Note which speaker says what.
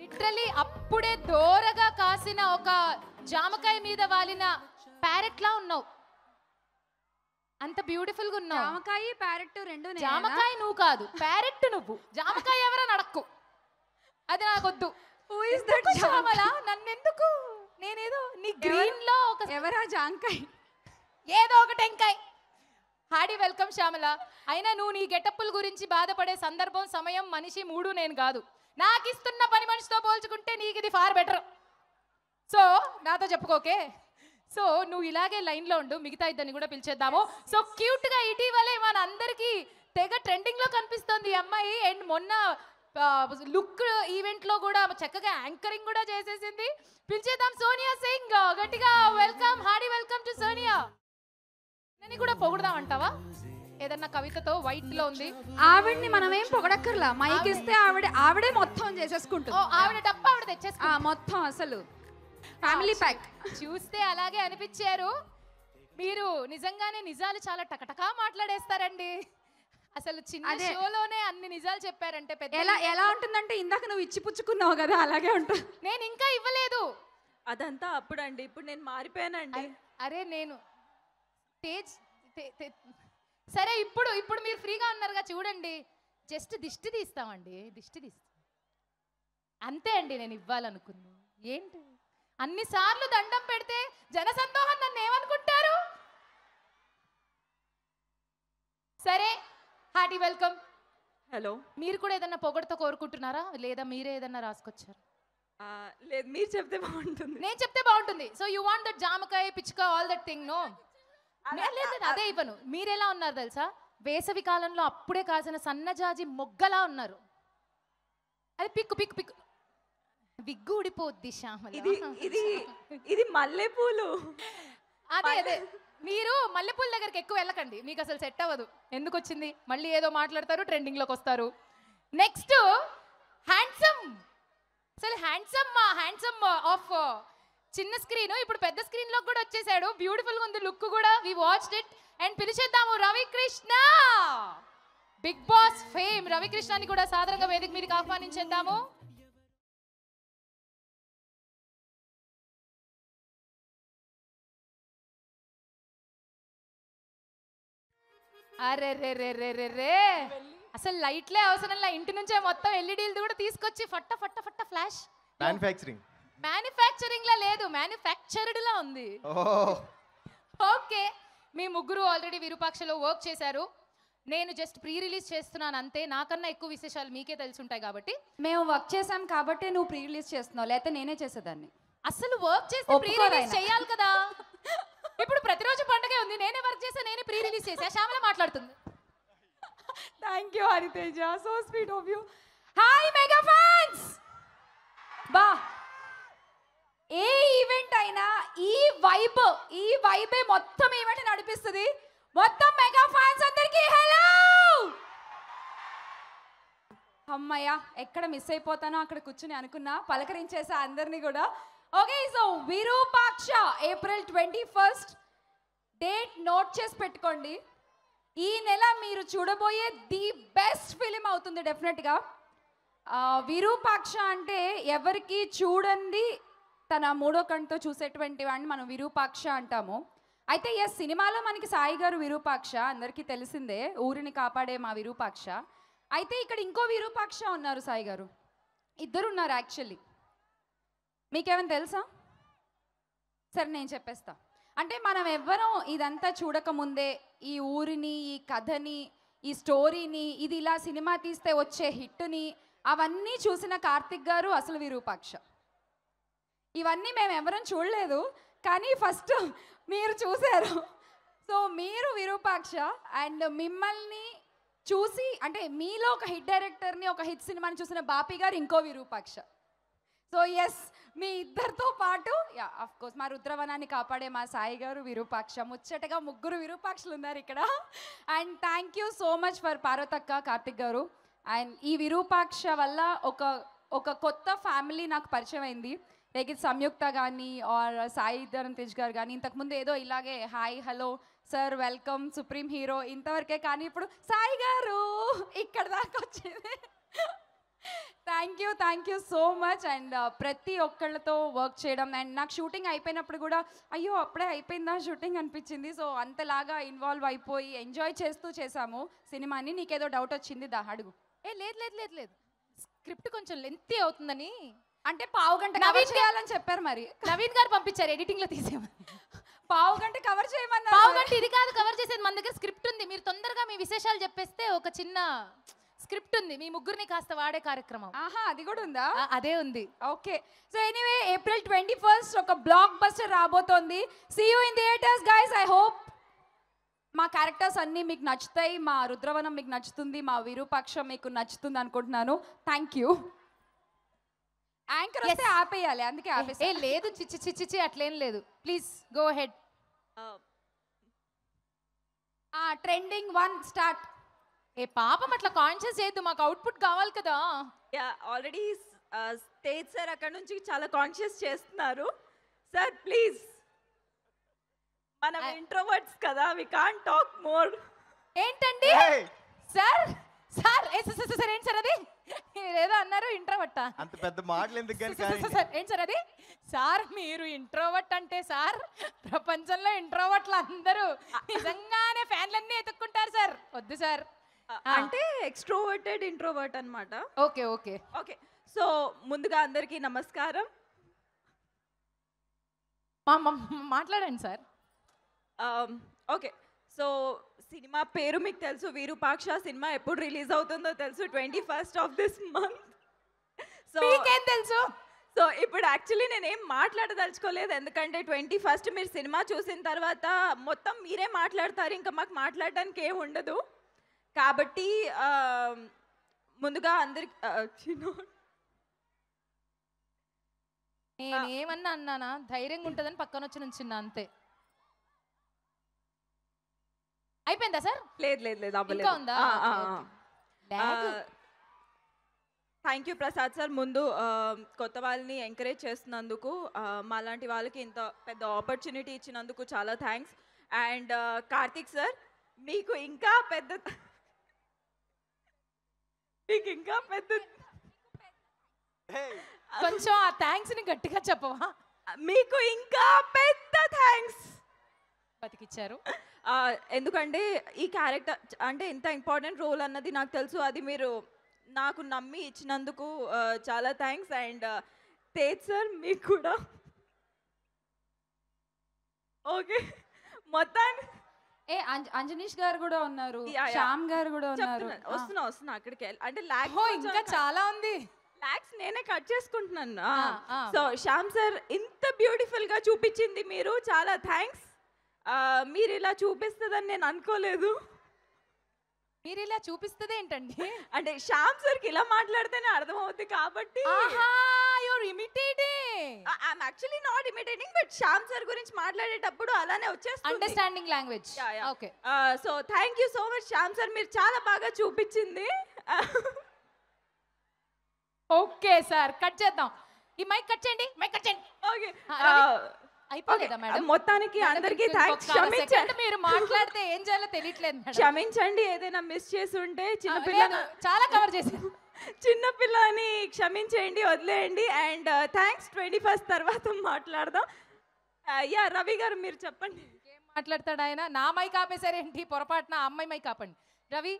Speaker 1: literally అప్పుడే దోరగా కాసిన ఒక జామకాయ మీద వాలిన ప్యారెట్ లా ఉన్నావు అంత బ్యూటిఫుల్ గా ఉన్నావు జామకాయ ప్యారెట్ రెండు జామకాయ నువ్వు కాదు ప్యారెట్ నువ్వు జామకాయ ఎవరని నడక్కు అది నాకొద్దు నన్ను నన్నెందుకు నేనేదో నీ గ్రీన్ లో ఒక ఎవరా జాంకాయ ఏదో ఒక టెంకాయ హాడి వెల్కమ్ శ్యామల అయినా నువ్వు నీ గెటప్పుల గురించి బాధపడే సందర్భం సమయం మనిషి మూడు నేను కాదు నాకు ఇస్తున్న పోల్చుకుంటే నీకు ఇది ఫార్ బెటర్ సో నాతో చెప్పుకోకే సో నువ్వు ఇలాగే లైన్లో ఉండు మిగతా ఇద్దరిని కూడా పిలిచేద్దాము సో క్యూట్గా ఇటీవలే మన అందరికీ తెగ ట్రెండింగ్లో కనిపిస్తుంది అమ్మాయి అండ్ మొన్న లుక్ ఈవెంట్లో కూడా చక్కగా యాంకరింగ్ కూడా చేసేసింది పిలిచేద్దాం సోనియా సింగ్ గట్టిగా వెల్కమ్ హాడీ వెల్కమ్ టు సోనియా నేను కూడా పొగుడదాం అంటావా ఏదన్నా కవితతో వైట్ లో ఉంది ఆవిడ్ని మనం ఏం పొగడక్కర్లా మైక్ ఇస్తే ఆవిడ ఆవిడే మొత్తం చేసేసుకుంటూ ఆవిడ డబ్బు ఆవిడ తెచ్చేసుకు ఆ, మొత్తం అసలు ఫ్యామిలీ ప్యాక్ చూస్తే అలాగే అనిపించారు మీరు నిజంగానే నిజాలు చాలా టకటకా మాట్లాడేస్తారండి అసలు చిన్న షోలోనే అన్ని నిజాలు చెప్పారంటే పెద్ద ఎలా ఎలా
Speaker 2: ఉంటుందంటే ఇందాక నువ్వు ఇచ్చి పుచ్చుకున్నావు కదా అలాగే ఉంటుంది నేను ఇంకా ఇవ్వలేదు అదంతా అప్పుడు అండి ఇప్పుడు నేను మారిపోయానండి అరే నేను
Speaker 1: తేజ్ సరే ఇప్పుడు ఇప్పుడు మీరు ఫ్రీగా ఉన్నారుగా చూడండి జస్ట్ దిష్టి తీస్తామండి దిష్టి తీస్తాం అంతే అండి నేను ఇవ్వాలనుకున్నా ఏంటి అన్నిసార్లు దండం పెడితే జనసందోహం నన్ను ఏమనుకుంటారు సరే హార్టీ వెల్కమ్ హలో మీరు కూడా ఏదన్నా పొగడతో కోరుకుంటున్నారా లేదా మీరే ఏదన్నా రాసుకొచ్చారు లేదు మీరు చెప్తే బాగుంటుంది నేను చెప్తే బాగుంటుంది సో యూ వాంట్ దట్ జామకాయ పిచ్చుక ఆల్ దట్ థింగ్ నో లేదు అదే ఇవ్వను మీరెలా ఉన్నారు తెలుసా వేసవి కాలంలో అప్పుడే కాసిన సన్నజాజి మొగ్గలా ఉన్నారు అది పిక్కు పిక్కు పిక్కు విగ్గు ఊడిపోద్ది ఇది ఇది
Speaker 2: ఇది మల్లెపూలు
Speaker 1: అదే అదే మీరు మల్లెపూల దగ్గరికి ఎక్కువ వెళ్ళకండి మీకు అసలు సెట్ అవ్వదు ఎందుకు వచ్చింది మళ్ళీ ఏదో మాట్లాడతారు ట్రెండింగ్లోకి వస్తారు నెక్స్ట్ హ్యాండ్సమ్ అసలు హ్యాండ్సమ్ హ్యాండ్సమ్ ఆఫ్ చిన్న స్క్రీన్ ఇప్పుడు పెద్ద స్క్రీన్ లో కూడా వచ్చేసాడు బ్యూటిఫుల్ గా ఉంది లుక్ కూడా వి వాచ్ ఇట్ అండ్ పిలిచేద్దాము రవికృష్ణ బిగ్ బాస్ ఫేమ్ రవికృష్ణని కూడా సాధారణంగా వేదిక మీదకి ఆహ్వానించేద్దాము అరే అసలు లైట్లే అవసరం ఇంటి నుంచే మొత్తం ఎల్ఈడీలు e కూడా తీసుకొచ్చి ఫట్ట ఫట్ట ఫట్ట ఫ్లాష్ మ్యానుఫ్యాక్చరింగ్ మ్యానుఫ్యాక్చరింగ్ లా లేదు మ్యానుఫ్యాక్చర్డ్ లా ఉంది ఓకే మీ ముగ్గురు ఆల్రెడీ విరూపాక్షలో వర్క్ చేశారు నేను జస్ట్ ప్రీ రిలీజ్ చేస్తున్నాను అంతే నాకన్నా ఎక్కువ విశేషాలు మీకే తెలిసి ఉంటాయి కాబట్టి మేము వర్క్ చేసాం కాబట్టి నువ్వు ప్రీ రిలీజ్ చేస్తున్నావు లేకపోతే నేనే చేసేదాన్ని అసలు వర్క్ చేస్తే ప్రీ రిలీజ్ చేయాలి కదా ఇప్పుడు ప్రతిరోజు పండుగ ఉంది నేనే వర్క్ చేసా నేనే ప్రీ రిలీజ్ చేసా శ్యామల మాట్లాడుతుంది thank you
Speaker 3: Hariteja so sweet of you
Speaker 1: hi mega fans
Speaker 3: బా ఏ ఈవెంట్ అయినా ఈ వైబ్ ఈ వైబే మొత్తం ఈవెంట్ నడిపిస్తుంది మొత్తం మెగా ఫ్యాన్స్ అందరికీ హలో అమ్మయ్య ఎక్కడ మిస్ అయిపోతానో అక్కడ కూర్చుని అనుకున్నా పలకరించేసా అందరినీ కూడా okay so Virupaksha April twenty first date note చేసి పెట్టుకోండి ఈ నెల మీరు చూడబోయే ది బెస్ట్ ఫిలిం అవుతుంది డెఫినెట్గా విరూపాక్ష అంటే ఎవరికి చూడండి తన మూడో కంటితో చూసేటువంటి వాడిని మనం విరూపాక్ష అంటాము అయితే ఎస్ సినిమాలో మనకి సాయి గారు విరూపాక్ష అందరికీ తెలిసిందే ఊరిని కాపాడే మా విరూపాక్ష అయితే ఇక్కడ ఇంకో విరూపాక్ష ఉన్నారు సాయి గారు ఇద్దరు ఉన్నారు యాక్చువల్లీ మీకేమైనా తెలుసా సరే నేను చెప్పేస్తా అంటే మనం ఎవ్వరం ఇదంతా చూడకముందే ఈ ఊరిని ఈ కథని ఈ స్టోరీని ఇది ఇలా సినిమా తీస్తే వచ్చే హిట్ని అవన్నీ చూసిన కార్తిక్ గారు అసలు విరూపాక్ష ఇవన్నీ మేము ఎవరూ చూడలేదు కానీ ఫస్ట్ మీరు చూశారు సో మీరు విరూపాక్ష అండ్ మిమ్మల్ని చూసి అంటే మీలో ఒక హిట్ డైరెక్టర్ని ఒక హిట్ సినిమాని చూసిన బాపి గారు ఇంకో విరూపాక్ష సో ఎస్ మీ ఇద్దరితో పాటు యా అఫ్ కోర్స్ మా రుద్రవనాన్ని కాపాడే మా సాయి గారు విరూపాక్ష ముచ్చటగా ముగ్గురు విరూపాక్షలు ఉన్నారు ఇక్కడ and thank you so much for పార్వతక్క కార్తిక్ గారు అండ్ ఈ విరూపాక్ష వల్ల ఒక ఒక కొత్త ఫ్యామిలీ నాకు పరిచయం అయింది లైక్ సంయుక్త కానీ ఆర్ సాయి ధరమ్ తేజ్ గారు కానీ ఇంతకుముందు ఏదో ఇలాగే hi hello sir welcome supreme hero ఇంతవరకే కానీ ఇప్పుడు సాయి గారు ఇక్కడ దాకా వచ్చింది thank you thank you so much and ప్రతి ఒక్కళ్ళతో వర్క్ చేయడం అండ్ నాకు షూటింగ్ అయిపోయినప్పుడు కూడా అయ్యో అప్పుడే అయిపోయిందా షూటింగ్ అనిపించింది సో అంతలాగా ఇన్వాల్వ్ అయిపోయి ఎంజాయ్ చేస్తూ చేశాము సినిమాని నీకేదో డౌట్ వచ్చింది దా
Speaker 1: అడుగు ఏ లేదు లేదు లేదు లేదు స్క్రిప్ట్ కొంచెం లెంతీ అవుతుందని అంటే పావు గంట కవర్ చేయాలని చెప్పారు మరి నవీన్ గారు పంపించారు ఎడిటింగ్ లో తీసేమని పావు గంట కవర్ చేయమన్నారు పావు గంట ఇది కాదు కవర్ చేసేది మన దగ్గర స్క్రిప్ట్ ఉంది మీరు తొందరగా మీ విశేషాలు చెప్పేస్తే ఒక చిన్న స్క్రిప్ట్ ఉంది మీ ముగ్గురిని కాస్త వాడే కార్యక్రమం ఆహా అది కూడా ఉందా అదే ఉంది okay so anyway April twenty first ఒక బ్లాక్ బస్టర్ రాబోతోంది see you in theatres guys I
Speaker 3: hope మా క్యారెక్టర్స్ అన్నీ మీకు నచ్చుతాయి మా రుద్రవనం మీకు నచ్చుతుంది మా విరూపాక్షం మీకు నచ్చుతుంది అనుకుంటున్నాను థ్యాంక్ యూ యాంకర్ వస్తే ఆపేయాలి
Speaker 1: అందుకే ఆపేసి ఏ లేదు చిచ్చి చిచ్చిచి అట్లేం లేదు ప్లీజ్ గో హెడ్
Speaker 2: ఆ ట్రెండింగ్ వన్ స్టార్ట్ ఏ పాపం అట్లా కాన్షియస్ చేయద్దు మాకు అవుట్పుట్ కావాలి కదా యా ఆల్రెడీ స్టేజ్ సార్ అక్కడ నుంచి చాలా కాన్షియస్ చేస్తున్నారు సార్ ప్లీజ్ మనం ఇంట్రోవర్ట్స్ కదా వి కాంట్ టాక్ మోర్ ఏంటండి సార్ సార్
Speaker 1: సార్ ఏంటి సార్ అది ఏదో అన్నారు ఇంట్రోవర్ట్ అంత పెద్ద మాటలు ఎందుకు ఏం సార్ అది సార్ మీరు ఇంట్రోవర్ట్ అంటే సార్ ప్రపంచంలో ఇంట్రోవట్లు అందరూ నిజంగానే ఫ్యాన్లన్నీ ఎతుక్కుంటారు సార్ వద్దు సార్ అంటే
Speaker 2: ఎక్స్ట్రోవర్టెడ్ ఇంట్రోవర్ట్ అనమాట ఓకే ఓకే ఓకే సో ముందుగా అందరికీ నమస్కారం మాట్లాడండి సార్ ఓకే సో సినిమా పేరు మీకు తెలుసు వీరూపాక్ష సినిమా ఎప్పుడు రిలీజ్ అవుతుందో తెలుసు twenty first of this month so మీకేం తెలుసు సో ఇప్పుడు యాక్చువల్లీ నేనేం మాట్లాడదలుచుకోలేదు ఎందుకంటే ట్వంటీ ఫస్ట్ మీరు సినిమా చూసిన తర్వాత మొత్తం మీరే మాట్లాడతారు ఇంకా మాకు మాట్లాడడానికి ఏం ఉండదు కాబట్టి ముందుగా అందరికి
Speaker 1: నేనేమన్నా అన్నానా ధైర్యంగా ఉంటుందని పక్కన వచ్చి నుంచిన్నా అంతే
Speaker 2: అయిపోయిందా సార్ లేదు లేదు లేదు ఇంకా థ్యాంక్ యూ ప్రసాద్ సార్ ముందు కొత్త వాళ్ళని ఎంకరేజ్ చేస్తున్నందుకు మాలాంటి వాళ్ళకి ఇంత పెద్ద ఆపర్చునిటీ ఇచ్చినందుకు చాలా థ్యాంక్స్ అండ్ కార్తిక్ సార్ మీకు ఇంకా పెద్ద మీకు ఇంకా పెద్ద కొంచెం ఆ థ్యాంక్స్ ని గట్టిగా చెప్పవా మీకు ఇంకా పెద్ద థ్యాంక్స్ బతికిచ్చారు ఎందుకంటే ఈ క్యారెక్టర్ అంటే ఇంత ఇంపార్టెంట్ రోల్ అన్నది నాకు తెలుసు అది మీరు నాకు నమ్మి ఇచ్చినందుకు చాలా థ్యాంక్స్ అండ్ తేజ్ సార్ మీకు కూడా ఓకే మొత్తాన్ని ఏ అంజనీష్ గారు కూడా ఉన్నారు శ్యామ్ గారు కూడా ఉన్నారు వస్తున్నా వస్తున్నా అక్కడికి అంటే లాక్ ఇంకా చాలా ఉంది లాక్స్ నేనే కట్ చేసుకుంటున్నాను సో శ్యామ్ సార్ ఇంత బ్యూటిఫుల్ గా చూపించింది మీరు చాలా థ్యాంక్స్ మీరు ఇలా చూపిస్తుందని నేను అనుకోలేదు మీరు ఇలా చూపిస్తుంది ఏంటండి అంటే శ్యామ్ కి ఇలా మాట్లాడితేనే అర్థమవుతుంది కాబట్టి your imitating actually not imitating but Shyam sir గురించి మాట్లాడేటప్పుడు అలానే వచ్చేస్తుంది understanding language okay so thank you so much Shyam sir మీరు చాలా బాగా చూపించింది ఓకే సార్ కట్ చేద్దాం ఈ మైక్ కట్ చేయండి మైక్ కట్ చేయండి ఓకే అయిపోలేదా మేడం మొత్తానికి అందరికీ థ్యాంక్స్ క్షమించండి మీరు మాట్లాడితే ఏం చేయాలో తెలియట్లేదు క్షమించండి ఏదైనా మిస్ చేసి ఉంటే చిన్న పిల్లలు చాలా కవర్ చేశారు చిన్నపిల్లని క్షమించేయండి వదిలేయండి అండ్ థ్యాంక్స్ ట్వంటీ ఫస్ట్ తర్వాత మాట్లాడదాం అయ్యా uh, రవి గారు మీరు చెప్పండి ఏం మాట్లాడతాడు
Speaker 1: ఆయన నా మైక్ ఆపేశారేంటి పొరపాటున అమ్మాయి మైక్ ఆపండి రవి